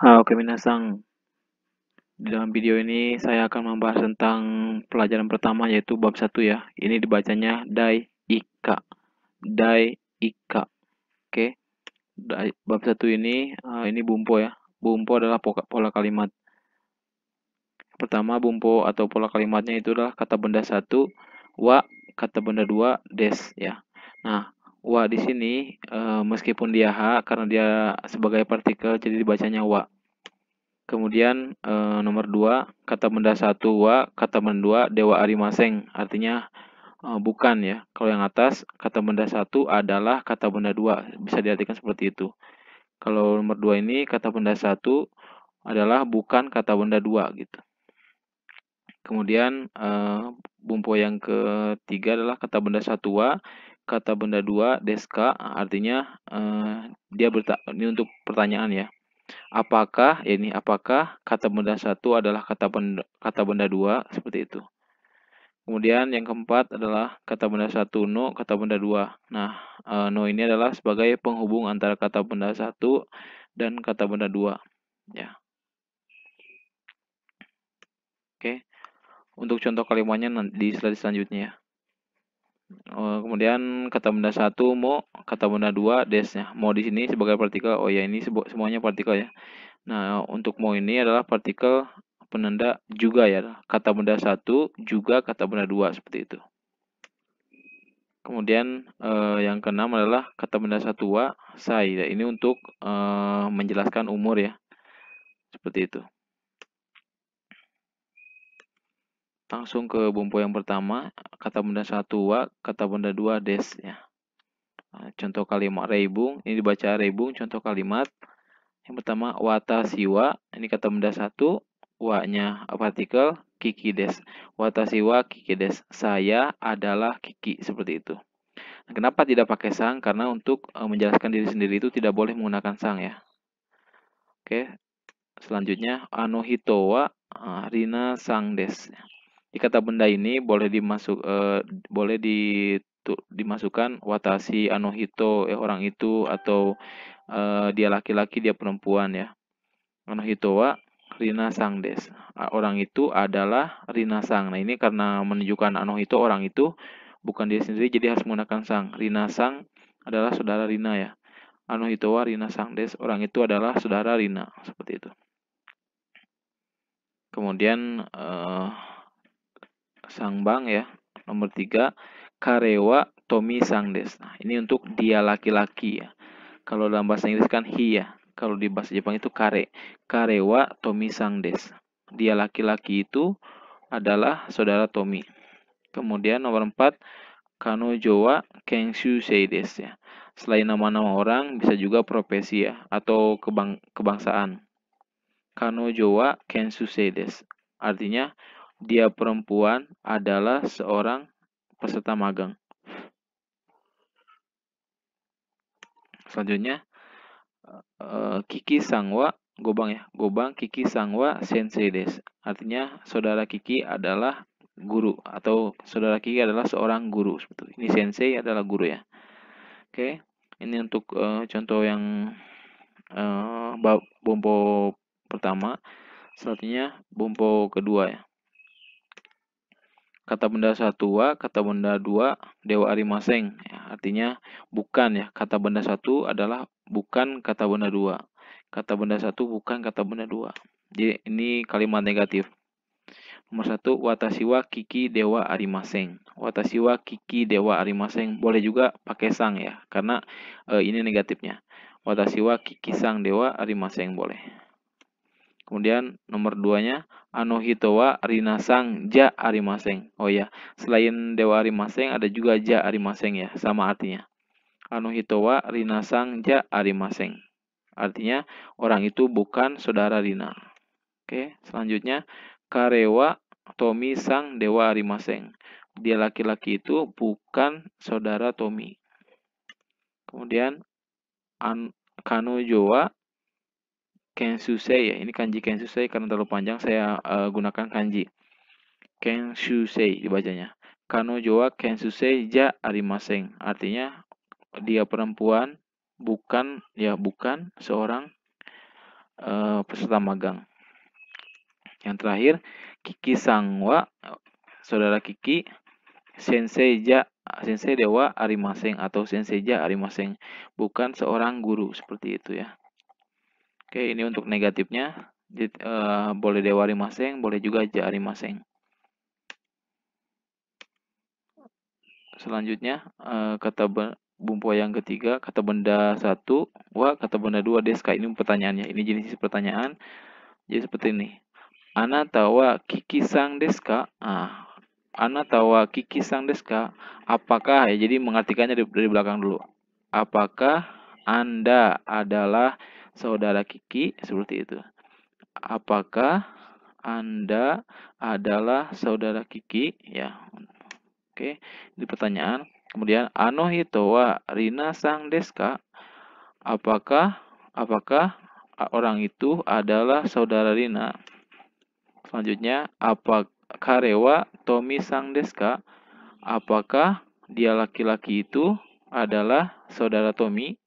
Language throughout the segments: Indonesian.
Halo Minasang. Di dalam video ini saya akan membahas tentang pelajaran pertama yaitu bab 1 ya. Ini dibacanya dai ika. Dai ika. Oke. Okay. Bab 1 ini uh, ini bumpo ya. Bumpo adalah pola kalimat. Pertama bumpo atau pola kalimatnya itu adalah kata benda satu wa kata benda dua des ya. Nah, wa di sini uh, meskipun dia ha karena dia sebagai partikel jadi dibacanya wa. Kemudian e, nomor dua kata benda satu wa, kata benda dua dewa arimaseng, artinya e, bukan ya. Kalau yang atas kata benda satu adalah kata benda dua, bisa diartikan seperti itu. Kalau nomor dua ini kata benda satu adalah bukan kata benda dua gitu. Kemudian e, eh, bumpo yang ketiga adalah kata benda satu wa, kata benda dua deska, artinya e, dia bertak ini untuk pertanyaan ya apakah ini apakah kata benda satu adalah kata benda, kata benda dua seperti itu. Kemudian yang keempat adalah kata benda satu no kata benda dua. Nah e, no ini adalah sebagai penghubung antara kata benda satu dan kata benda dua. Ya. Oke. Untuk contoh kalimatnya nanti di slide selanjutnya ya. Oh, kemudian kata benda satu mo kata benda dua desnya mo di sini sebagai partikel oh ya ini semuanya partikel ya nah untuk mo ini adalah partikel penanda juga ya kata benda satu juga kata benda dua seperti itu kemudian eh, yang keenam adalah kata benda satu wa sai ini untuk eh, menjelaskan umur ya seperti itu langsung ke bumbu yang pertama kata benda satu wa kata benda dua des ya nah, contoh kalimat reibung ini dibaca reibung contoh kalimat yang pertama wata siwa ini kata benda satu wa nya partikel kiki des wata siwa kiki des saya adalah kiki seperti itu nah, kenapa tidak pakai sang karena untuk eh, menjelaskan diri sendiri itu tidak boleh menggunakan sang ya oke selanjutnya anohitowa ah, rina sang des ya. Di kata benda ini boleh dimasuk eh, boleh di dimasukkan watasi anohito eh, orang itu atau, eh, dia laki-laki, dia perempuan ya. anohito wa rina sang des orang itu adalah rinasang. Nah, ini karena menunjukkan anohito orang itu, bukan dia sendiri jadi harus menggunakan sang. rina sang adalah saudara Rina ya. anohito wa wa sang des orang itu adalah saudara Rina, seperti itu. Kemudian, Sangbang ya. Nomor tiga Karewa Tommy Sangdes. Nah, ini untuk dia laki-laki ya. Kalau dalam bahasa Inggris kan hi ya. Kalau di bahasa Jepang itu kare. Karewa Tommy Sangdes. Dia laki-laki itu adalah saudara Tommy. Kemudian nomor empat Kano kenshu Seides ya. Selain nama-nama orang, bisa juga profesi ya, atau kebang kebangsaan. Kano kenshu Seides. Artinya, dia perempuan adalah seorang peserta magang. Selanjutnya, eh, Kiki Sangwa, Gobang ya, Gobang Kiki Sangwa Sensei des. Artinya saudara Kiki adalah guru atau saudara Kiki adalah seorang guru. Ini Sensei adalah guru ya. Oke, ini untuk eh, contoh yang uh, bompo pertama. Selanjutnya bompo kedua ya kata benda satwa, kata benda dua, dewa arimaseng. Ya, artinya bukan ya, kata benda satu adalah bukan kata benda dua. Kata benda satu bukan kata benda dua. Jadi ini kalimat negatif. Nomor satu, watasiwa kiki dewa arimaseng. Watasiwa kiki dewa arimaseng. Boleh juga pakai sang ya, karena e, ini negatifnya. Watasiwa kiki sang dewa arimaseng boleh. Kemudian nomor duanya wa Rinasang Ja Arimaseng. Oh ya, selain Dewa Arimaseng ada juga Ja Arimaseng ya, sama artinya. wa Rinasang Ja Arimaseng. Artinya orang itu bukan saudara Rina. Oke, selanjutnya Karewa Tomi Sang Dewa Arimaseng. Dia laki-laki itu bukan saudara Tomi. Kemudian An wa Kensusei ya. Ini kanji Kensusei karena terlalu panjang saya uh, gunakan kanji. Kensusei dibacanya. wa Kensusei ja arimaseng. Artinya dia perempuan bukan ya bukan seorang uh, peserta magang. Yang terakhir Kiki Sangwa saudara Kiki Sensei ja Sensei Dewa Arimaseng atau Sensei ja Arimaseng bukan seorang guru seperti itu ya. Oke, ini untuk negatifnya. Di, uh, boleh dewari masing, boleh juga jari masing. Selanjutnya, uh, kata bumpu yang ketiga, kata benda satu, wah kata benda dua deska. Ini pertanyaannya, ini jenis pertanyaan. Jadi seperti ini. Ana tawa kikisang deska. Ah, ana tawa kiki sang deska. Apakah ya? Jadi mengartikannya dari belakang dulu. Apakah Anda adalah saudara Kiki seperti itu. Apakah Anda adalah saudara Kiki? Ya. Oke, ini pertanyaan. Kemudian ano rina sang deska? Apakah apakah orang itu adalah saudara Rina? Selanjutnya, apa karewa Tommy sang deska? Apakah dia laki-laki itu adalah saudara Tommy?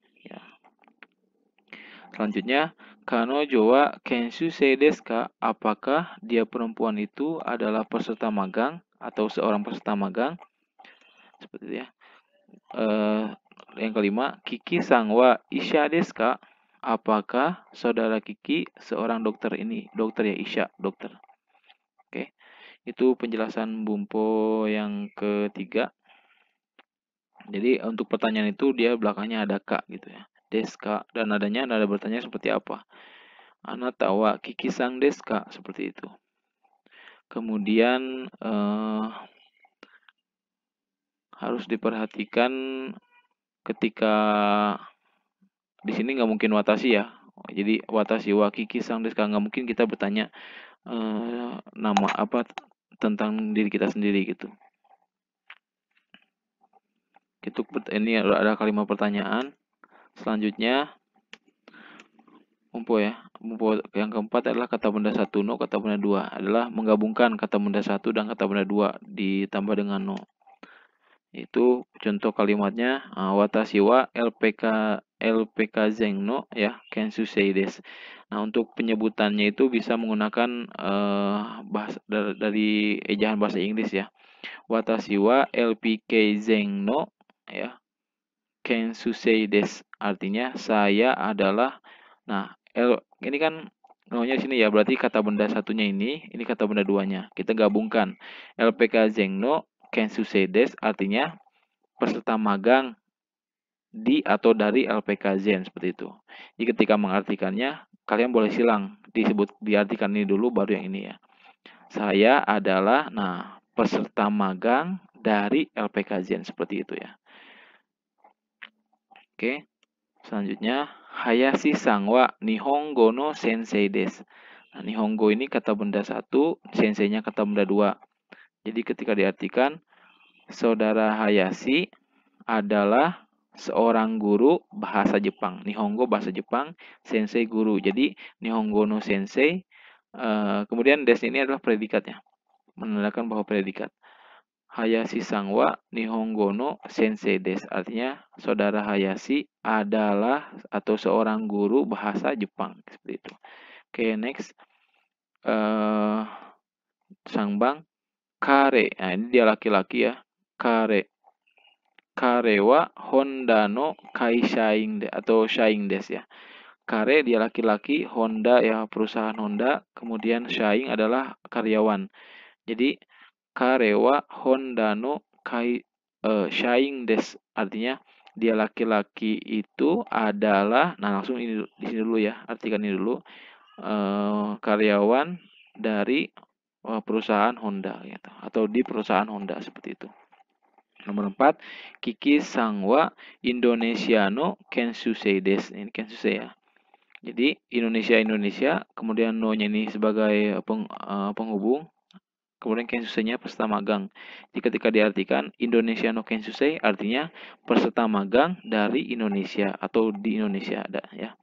Selanjutnya, Kano Jowa Kensu Seideska, apakah dia perempuan itu adalah peserta magang atau seorang peserta magang? Seperti itu ya. Uh, yang kelima, Kiki Sangwa Isha Deska, apakah saudara Kiki seorang dokter ini? Dokter ya Isha, dokter. Oke. Itu penjelasan Bumpo yang ketiga. Jadi untuk pertanyaan itu dia belakangnya ada kak gitu ya deska dan nadanya nada bertanya seperti apa. Anatawa sang deska seperti itu. Kemudian eh, harus diperhatikan ketika di sini nggak mungkin watashi ya. Jadi watashi wa Kiki sang deska nggak mungkin kita bertanya eh, nama apa tentang diri kita sendiri gitu. Itu ini ada kalimat pertanyaan Selanjutnya umpo ya. Umpo yang keempat adalah kata benda satu no, kata benda dua adalah menggabungkan kata benda satu dan kata benda dua ditambah dengan no. Itu contoh kalimatnya ah, wata wa LPK LPK no ya kensu seides. Nah, untuk penyebutannya itu bisa menggunakan uh, eh, bahasa dari, dari ejaan bahasa Inggris ya. wata wa LPK no ya kensu seides Artinya saya adalah nah L ini kan nolnya sini ya berarti kata benda satunya ini ini kata benda duanya kita gabungkan LPK Zengno Kensu Sedes artinya peserta magang di atau dari LPK Zen seperti itu. Jadi ketika mengartikannya kalian boleh silang disebut diartikan ini dulu baru yang ini ya. Saya adalah nah peserta magang dari LPK Zen seperti itu ya. Oke. Selanjutnya, Hayashi Sangwa Nihongo no Sensei des. Nah, Nihongo ini kata benda satu, senseinya kata benda dua. Jadi ketika diartikan, saudara Hayashi adalah seorang guru bahasa Jepang. Nihongo bahasa Jepang, sensei guru. Jadi Nihongo no sensei. Eh, kemudian des ini adalah predikatnya. Menandakan bahwa predikat. Hayashi Sangwa Nihongono Sensei des. Artinya saudara Hayashi adalah atau seorang guru bahasa Jepang seperti itu. Oke, okay, next. Uh, sangbang Kare. Nah, ini dia laki-laki ya. Kare. Karewa Honda no de atau Shaing des ya. Kare dia laki-laki, Honda ya perusahaan Honda, kemudian Shaing adalah karyawan. Jadi karewa hondano kai uh, e, shying des artinya dia laki-laki itu adalah nah langsung ini di sini dulu ya artikan ini dulu uh, karyawan dari e, perusahaan Honda gitu atau di perusahaan Honda seperti itu nomor empat Kiki Sangwa Indonesiano Kensusei des ini Kensusei ya jadi Indonesia Indonesia kemudian no nya ini sebagai peng, uh, penghubung Kemudian kensusenya peserta magang. Jika ketika diartikan Indonesia no kensusei artinya peserta magang dari Indonesia atau di Indonesia ada ya.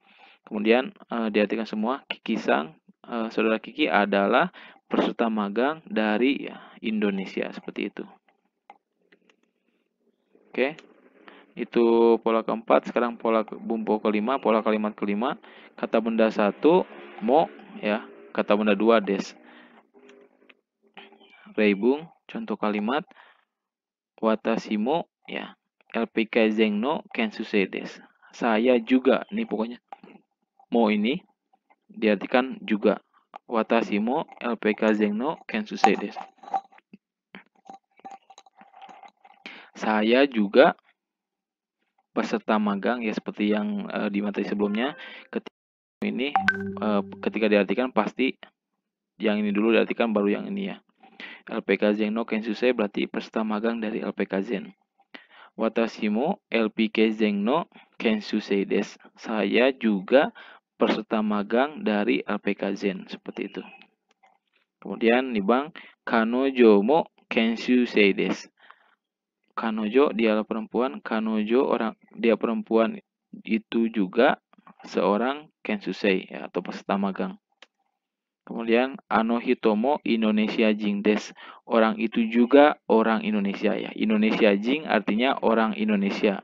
Kemudian uh, diartikan semua Kiki Sang uh, saudara Kiki adalah peserta magang dari Indonesia seperti itu. Oke. Okay itu pola keempat sekarang pola bumbu kelima pola kalimat kelima kata benda satu mo ya kata benda dua des Reibung, contoh kalimat, Watashimo, ya, LPK Zengno Kensu Sedes Saya juga, nih pokoknya, Mo ini, diartikan juga. Watashimo LPK Zengno Kensu Sedes Saya juga peserta magang ya seperti yang e, di materi sebelumnya ketika ini e, ketika diartikan pasti yang ini dulu diartikan baru yang ini ya LPK Zen no kensusei berarti peserta magang dari LPK mo LPK Zen no kensusei des. Saya juga peserta magang dari LPK Zen Seperti itu. Kemudian nih bang Kanojo mo kensusei des. Kanojo dialah perempuan, Kanojo orang dia perempuan itu juga seorang kensusei ya, atau peserta magang. Kemudian Ano Hitomo Indonesia Jing Des. Orang itu juga orang Indonesia ya. Indonesia Jing artinya orang Indonesia.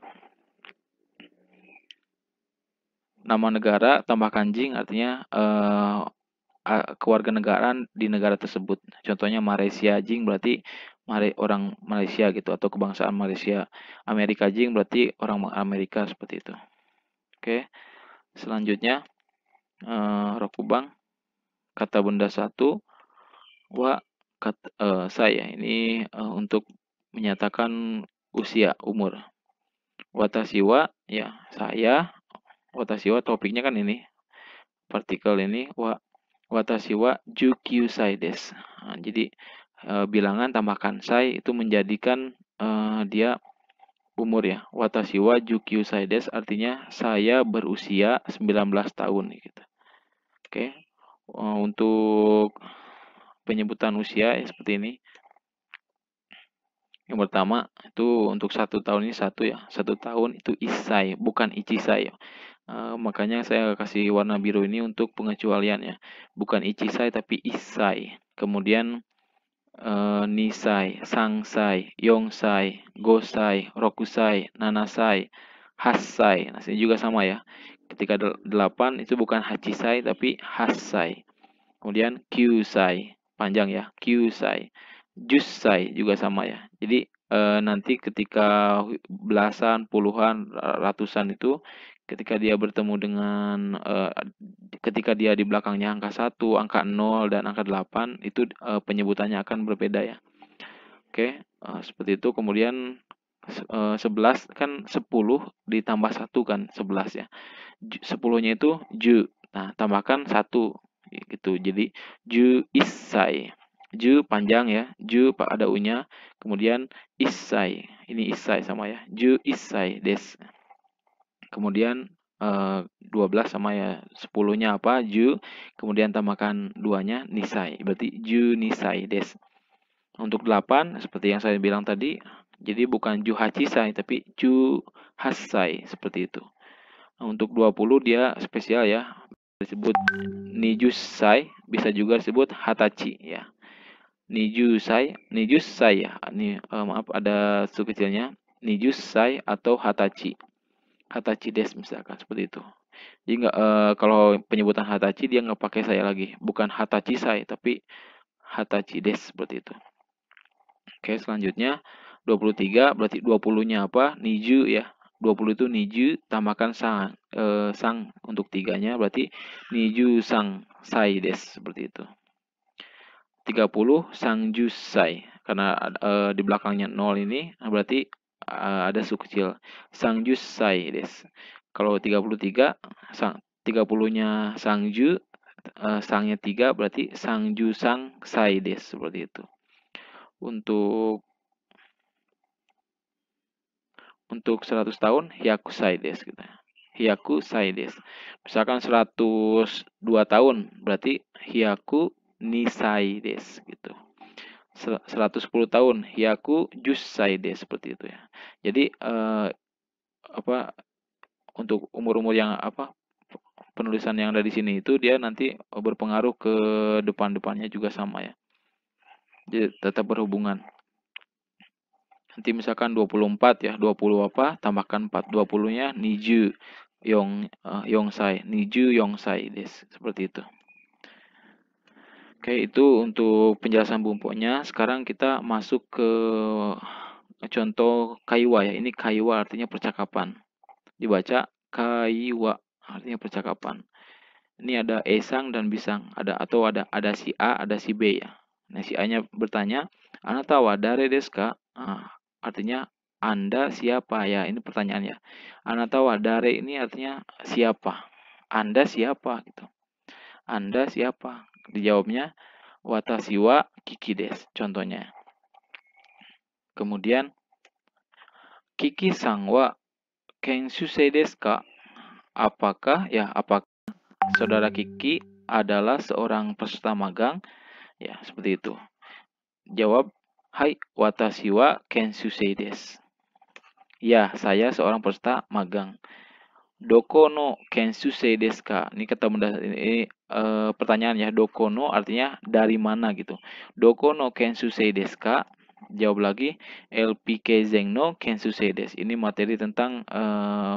Nama negara tambahkan Jing artinya eh, kewarganegaraan di negara tersebut. Contohnya Malaysia Jing berarti orang Malaysia gitu atau kebangsaan Malaysia. Amerika Jing berarti orang Amerika seperti itu. Oke. Selanjutnya eh, Rokubang kata benda satu wa kata, uh, eh, saya ini uh, untuk menyatakan usia umur watasiwa ya saya watasiwa topiknya kan ini partikel ini wa watasiwa jukyusai nah, jadi e, bilangan tambahkan saya itu menjadikan e, dia umur ya. Watasiwa jukyusai des artinya saya berusia 19 tahun gitu. Oke. Eh, untuk penyebutan usia ya, seperti ini. Yang pertama itu untuk satu tahun ini satu ya, satu tahun itu isai bukan ichisai. Uh, eh, makanya saya kasih warna biru ini untuk pengecualian ya, bukan ichisai tapi isai. Kemudian uh, nisai, sangsai, yongsai, gosai, rokusai, nanasai, Hasai, Nah, ini juga sama ya ketika delapan itu bukan hachisai tapi hasai. Kemudian kyusai, panjang ya, kyusai. Jusai juga sama ya. Jadi e, nanti ketika belasan, puluhan, ratusan itu ketika dia bertemu dengan e, ketika dia di belakangnya angka satu, angka nol dan angka delapan itu e, penyebutannya akan berbeda ya. Oke, e, seperti itu. Kemudian 11 eh, kan 10 ditambah 1 kan 11 ya. 10-nya itu ju. Nah, tambahkan 1 gitu. Jadi ju isai. Ju panjang ya. Ju ada u-nya. Kemudian isai. Ini isai sama ya. Ju isai des. Kemudian 12 eh, sama ya 10-nya apa? Ju. Kemudian tambahkan 2-nya nisai. Berarti ju nisai des. Untuk 8 seperti yang saya bilang tadi jadi bukan juhacisai tapi juhasai seperti itu. Nah, untuk 20 dia spesial ya. Disebut nijusai, bisa juga disebut hatachi ya. Nijusai, nijusai ya. Ini eh, maaf ada suku kecilnya. Nijusai atau hatachi. Hatachi des misalkan seperti itu. Jadi nggak e, kalau penyebutan hatachi dia nggak pakai saya lagi, bukan hatachi saya tapi hatachi des seperti itu. Oke, selanjutnya 23 berarti 20-nya apa? Niju ya. 20 itu niju tambahkan sang e, sang untuk tiganya berarti niju sang sai des seperti itu. 30 sang sai karena e, di belakangnya 0 ini berarti e, ada su kecil. Sang sai des. Kalau 33 sang 30-nya sang ju e, sangnya 3 berarti sang ju sang sai des seperti itu. Untuk untuk 100 tahun kita, gitu. saides. Misalkan 102 tahun berarti Hyaku Nisaides gitu. 110 tahun Hyaku Jusaides seperti itu ya. Jadi eh, apa untuk umur-umur yang apa penulisan yang ada di sini itu dia nanti berpengaruh ke depan-depannya juga sama ya. Jadi tetap berhubungan nanti misalkan 24 ya 20 apa tambahkan 4 20 nya niju yong uh, yongsai niju yongsai des seperti itu oke itu untuk penjelasan bumpuknya sekarang kita masuk ke contoh kaiwa ya ini kaiwa artinya percakapan dibaca kaiwa artinya percakapan ini ada esang dan bisang ada atau ada ada si A ada si B ya nah si A nya bertanya anak tawa dare deska ah, artinya Anda siapa ya? Ini pertanyaannya. Anda Anatawa dari ini artinya siapa? Anda siapa gitu. Anda siapa? Dijawabnya watasiwa kiki des contohnya. Kemudian kiki sangwa kensusei desu Apakah ya apakah saudara kiki adalah seorang peserta magang? Ya, seperti itu. Jawab Hai, watashi wa kensusei desu. Ya, saya seorang peserta magang. Doko no kensusei desu ka? Ini kata benda ini e, pertanyaan ya. Doko no artinya dari mana gitu. Doko no kensusei desu ka? Jawab lagi LPK Zeng no kensusei desu. Ini materi tentang e,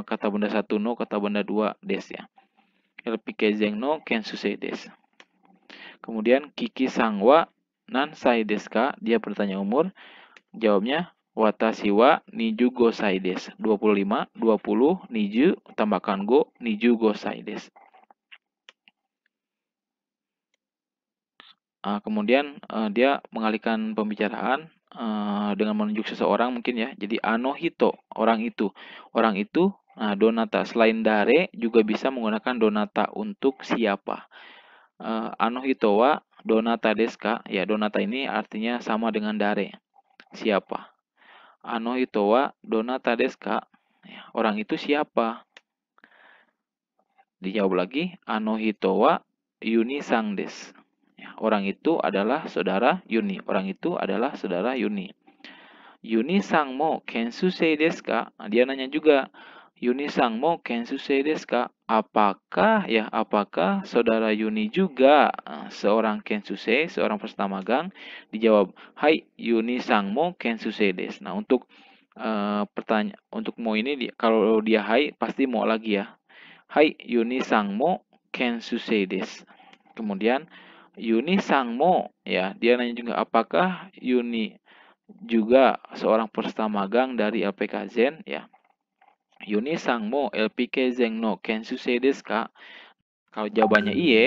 kata benda satu no, kata benda dua des ya. LPK Zeng no kensusei desu. Kemudian Kiki Sangwa Nan desu ka? Dia bertanya umur. Jawabnya watashi wa niju go desu. 25, 20, niju, tambahkan go, niju go desu. Uh, ah, kemudian uh, dia mengalihkan pembicaraan uh, dengan menunjuk seseorang mungkin ya. Jadi anohito, orang itu. Orang itu Nah, donata selain dare juga bisa menggunakan donata untuk siapa. Uh, eh, wa Donata deska, ya donata ini artinya sama dengan dare. Siapa? Ano itowa donata deska. Ya, orang itu siapa? Dijawab lagi, ano hitowa Yuni sangdes. Ya, orang itu adalah saudara Yuni. Orang itu adalah saudara Yuni. Yuni sangmo kensu deska. Dia nanya juga, Yuni Sangmo kensu ka? Apakah ya apakah saudara Yuni juga eh, seorang Kensusei, seorang peserta magang? Dijawab, "Hai Yuni Sangmo kensu Des." Nah, untuk uh, eh, pertanyaan untuk mo ini kalau dia hai pasti mau lagi ya. Hai Yuni Sangmo kensu Des. Kemudian Yuni Sangmo ya, dia nanya juga apakah Yuni juga seorang peserta magang dari LPK Zen ya. Yuni Sangmo LPK Zengno Kensu Sedeska kalau jawabannya hmm. iye,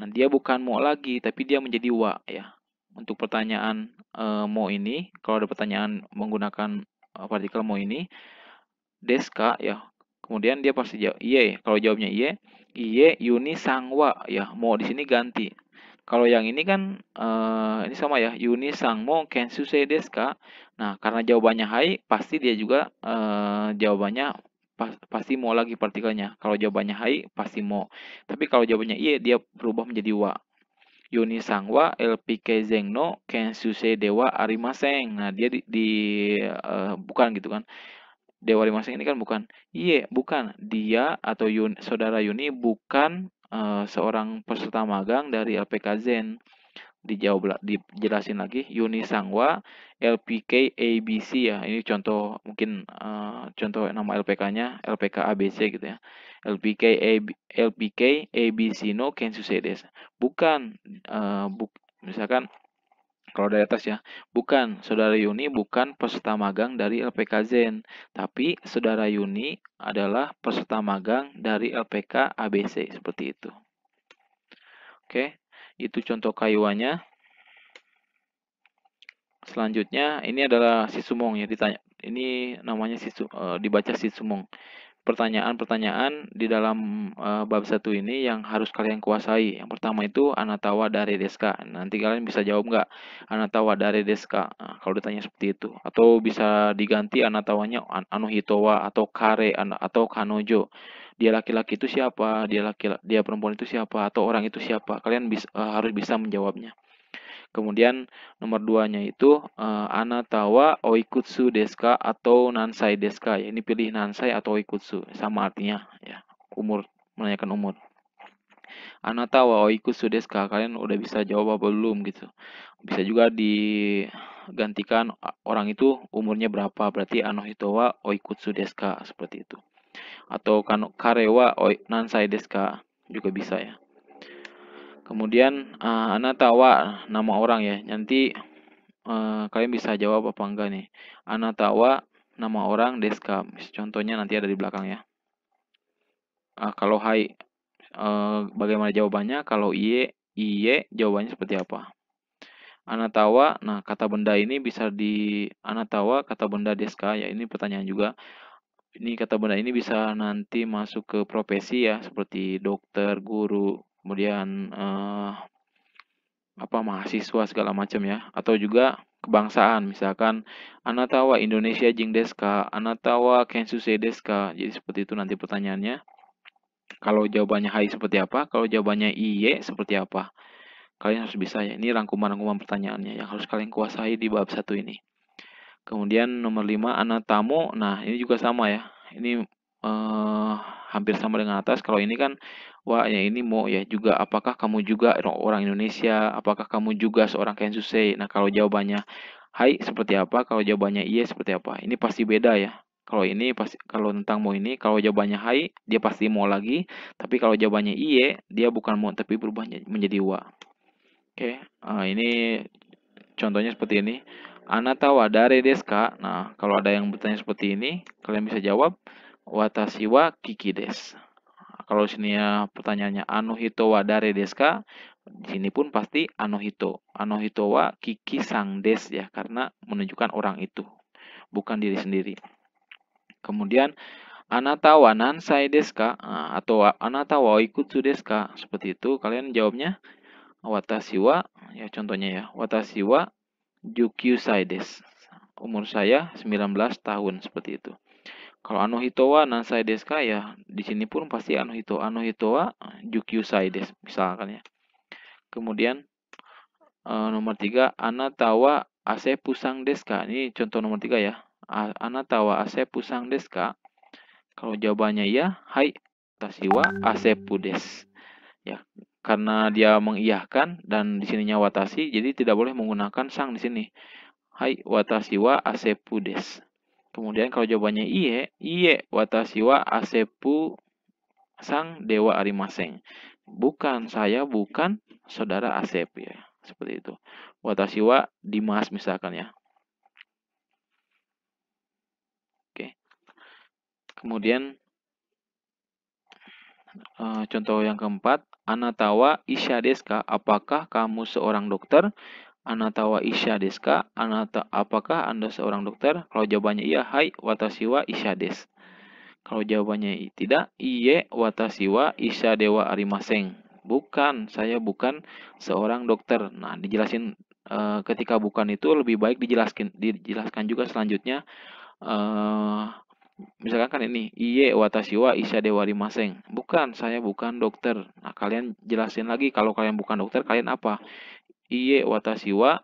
nah dia bukan mo lagi, tapi dia menjadi wa ya. Untuk pertanyaan e, mo ini, kalau ada pertanyaan menggunakan eh, partikel mo ini, deska ya. Kemudian dia pasti jawab iye. Kalau jawabnya iye, iye yuni wa ya. Mo di sini ganti. Kalau yang ini kan e, ini sama ya, yuni sangmo kensu se deska. Nah, karena jawabannya hai, pasti dia juga e, jawabannya pas, pasti mau lagi partikelnya. Kalau jawabannya hai, pasti mau. Tapi kalau jawabannya iya, dia berubah menjadi wa. Yuni Sangwa, LPK Zengno, se Dewa Arimaseng. Nah, dia di, di uh, bukan gitu kan. Dewa Arimaseng ini kan bukan. Iya, bukan. Dia atau Yun, saudara Yuni bukan uh, seorang peserta magang dari LPK Zen dijawab dijelasin lagi Yuni Sangwa LPK ABC ya ini contoh mungkin uh, contoh nama LPK-nya LPK ABC gitu ya LPK AB, LPK ABC no can Sedes bukan uh, eh, bu, misalkan kalau dari atas ya bukan saudara Yuni bukan peserta magang dari LPK Zen tapi saudara Yuni adalah peserta magang dari LPK ABC seperti itu oke okay. Itu contoh kayuannya. Selanjutnya ini adalah sisumong ya ditanya. Ini namanya sisu, uh, e, dibaca sisumong. Pertanyaan-pertanyaan di dalam uh, bab satu ini yang harus kalian kuasai. Yang pertama itu anatawa dari deska. Nanti kalian bisa jawab nggak anatawa dari deska nah, kalau ditanya seperti itu. Atau bisa diganti anatawanya anuhitowa anohitowa atau kare atau kanojo dia laki-laki itu siapa, dia laki dia perempuan itu siapa, atau orang itu siapa. Kalian bisa, uh, eh, harus bisa menjawabnya. Kemudian nomor duanya itu uh, anatawa oikutsu deska atau nansai deska. Ya, ini pilih nansai atau oikutsu sama artinya ya umur menanyakan umur. Anatawa oikutsu deska kalian udah bisa jawab apa belum gitu. Bisa juga digantikan orang itu umurnya berapa berarti anohitowa oikutsu deska seperti itu atau kan karewa nansai desu ka juga bisa ya. Kemudian uh, ah, anata nama orang ya. Nanti uh, kalian bisa jawab apa enggak nih. anatawa nama orang deska. Contohnya nanti ada di belakang ya. Uh, kalau hai uh, bagaimana jawabannya? Kalau iye iye jawabannya seperti apa? Anatawa, nah kata benda ini bisa di anatawa kata benda deska ya ini pertanyaan juga ini kata benda ini bisa nanti masuk ke profesi ya seperti dokter, guru, kemudian eh, apa mahasiswa segala macam ya atau juga kebangsaan misalkan anatawa Indonesia jing deska, anatawa kensuse deska. Jadi seperti itu nanti pertanyaannya. Kalau jawabannya hai seperti apa? Kalau jawabannya iye seperti apa? Kalian harus bisa ya. Ini rangkuman-rangkuman pertanyaannya yang harus kalian kuasai di bab satu ini. Kemudian nomor 5 tamu Nah, ini juga sama ya. Ini eh, hampir sama dengan atas. Kalau ini kan wa ya ini mau ya juga apakah kamu juga orang Indonesia? Apakah kamu juga seorang Kensusei? Nah, kalau jawabannya hai seperti apa? Kalau jawabannya iya seperti apa? Ini pasti beda ya. Kalau ini pasti kalau tentang mau ini kalau jawabannya hai dia pasti mau lagi, tapi kalau jawabannya iya dia bukan mau tapi berubah menjadi wa. Oke, okay. nah, eh, ini contohnya seperti ini. Anata wa dare desu Nah, kalau ada yang bertanya seperti ini, kalian bisa jawab watashi wa kiki desu. Nah, kalau sini ya pertanyaannya anohito wa dare desu Di sini pun pasti anohito. Anohito wa kiki sang des ya karena menunjukkan orang itu, bukan diri sendiri. Kemudian anata wa nansai desu nah, atau anata wa ikutsu desu Seperti itu kalian jawabnya watashi wa ya contohnya ya watashi wa Jukyusaides. Umur saya 19 tahun seperti itu. Kalau Anohitowa Nansaides ya, di sini pun pasti Anohito Anohitowa Jukyusaides misalkan ya. Kemudian eh, nomor tiga Anatawa Ase Pusang Deska. Ini contoh nomor tiga ya. Anatawa Ase Pusang Deska. Kalau jawabannya ya, hai tasiwa asepudes. Ya, karena dia mengiyahkan dan di sininya watashi, jadi tidak boleh menggunakan sang di sini. Hai watashi wa asepu des. Kemudian kalau jawabannya iye, iye watashi wa asepu sang dewa arimaseng. Bukan saya, bukan saudara Asep ya. Seperti itu. Watashi wa Dimas misalkan ya. Oke. Kemudian eh, contoh yang keempat, Anatawa ishadeska, apakah kamu seorang dokter? Anatawa ishadeska, anata, apakah Anda seorang dokter? Kalau jawabannya iya, hai watasiwa ishades. Des. Kalau jawabannya tidak, iye watasiwa Isha Dewa Arimaseng. Bukan, saya bukan seorang dokter. Nah, dijelasin e, ketika bukan itu lebih baik dijelaskan dijelaskan juga selanjutnya e, misalkan kan ini iye watashi wa isha dewari maseng bukan saya bukan dokter nah kalian jelasin lagi kalau kalian bukan dokter kalian apa iye watashi wa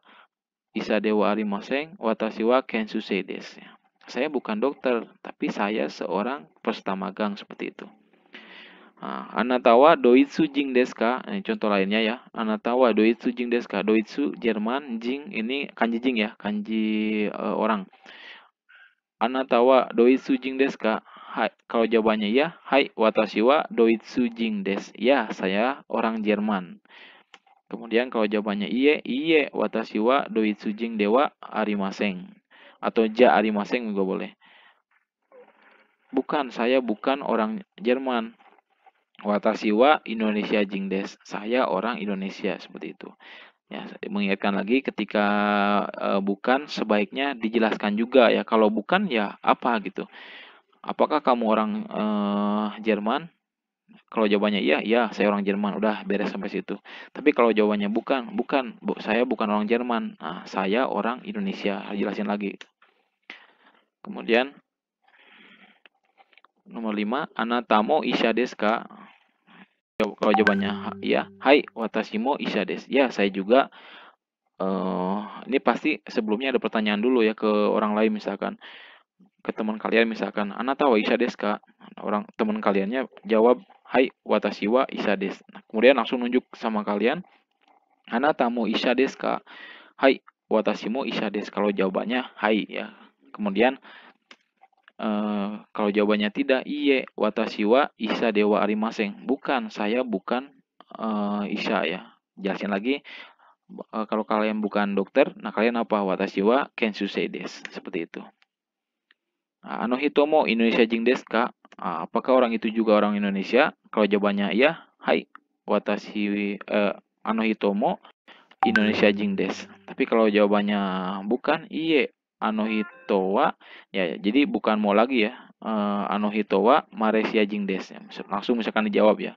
isha dewari maseng watashi wa kensu desu ya. saya bukan dokter tapi saya seorang peserta magang seperti itu nah, Anatawa doitsu jing deska ini contoh lainnya ya Anatawa doitsu jing deska doitsu Jerman jing ini kanji jing ya kanji uh, orang anatawa doitsu jing desu ka? Hai, kalau jawabannya ya, hai watashi wa doitsu jing desu. Ya, saya orang Jerman. Kemudian kalau jawabannya iye, iye watashi wa doitsu jing dewa arimaseng. Atau ja arimaseng juga boleh. Bukan, saya bukan orang Jerman. Watashi wa Indonesia jing desu. Saya orang Indonesia, seperti itu. Ya, mengingatkan lagi ketika e, bukan sebaiknya dijelaskan juga ya kalau bukan ya apa gitu. Apakah kamu orang e, Jerman? Kalau jawabannya iya, iya saya orang Jerman, udah beres sampai situ. Tapi kalau jawabannya bukan, bukan, bu, saya bukan orang Jerman, nah, saya orang Indonesia, harus jelasin lagi. Kemudian nomor 5, Anatamo deska kalau jawabannya ya hai watashimo isha des ya saya juga uh, ini pasti sebelumnya ada pertanyaan dulu ya ke orang lain misalkan ke teman kalian misalkan anata tahu isha des kak orang teman kaliannya jawab hai watashi wa isha des nah, kemudian langsung nunjuk sama kalian anata mo isha des kak hai watashi mo isha des kalau jawabannya hai ya kemudian Eh, kalau jawabannya tidak, iye watashiwa isa dewa arimaseng. Bukan, saya bukan uh, ya. Jelasin lagi, uh, kalau kalian bukan dokter, nah kalian apa? Watashiwa kensusei des. Seperti itu. Nah, ano hitomo Indonesia jing desu ka? Ah, apakah orang itu juga orang Indonesia? Kalau jawabannya iya, hai watashi uh, ano hitomo Indonesia jing desu. Tapi kalau jawabannya bukan, iye Anohitowa ya, ya jadi bukan mau lagi ya eh, Anohitowa Maresia Jingdes ya, langsung misalkan dijawab ya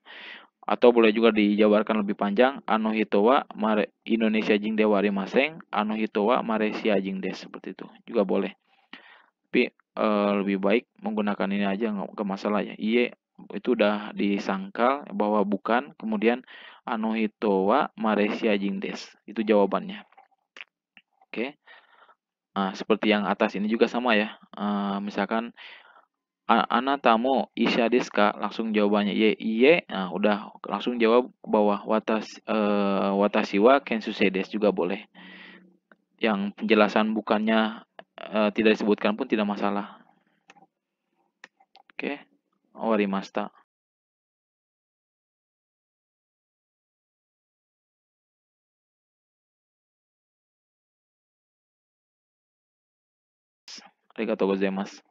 atau boleh juga dijabarkan lebih panjang Anohitowa Mare, Indonesia Jingdewari Maseng Anohitowa Maresia Jingdes seperti itu juga boleh tapi eh, lebih baik menggunakan ini aja nggak masalah ya iye itu udah disangkal bahwa bukan kemudian Anohitowa Maresia Jingdes itu jawabannya oke okay. Nah, seperti yang atas ini juga sama ya. Uh, misalkan Anatamo tamu Diska langsung jawabannya ye iye. Nah, udah langsung jawab bawah watas uh, watasiwa kensusedes juga boleh. Yang penjelasan bukannya uh, tidak disebutkan pun tidak masalah. Oke, okay. ありがとうございます。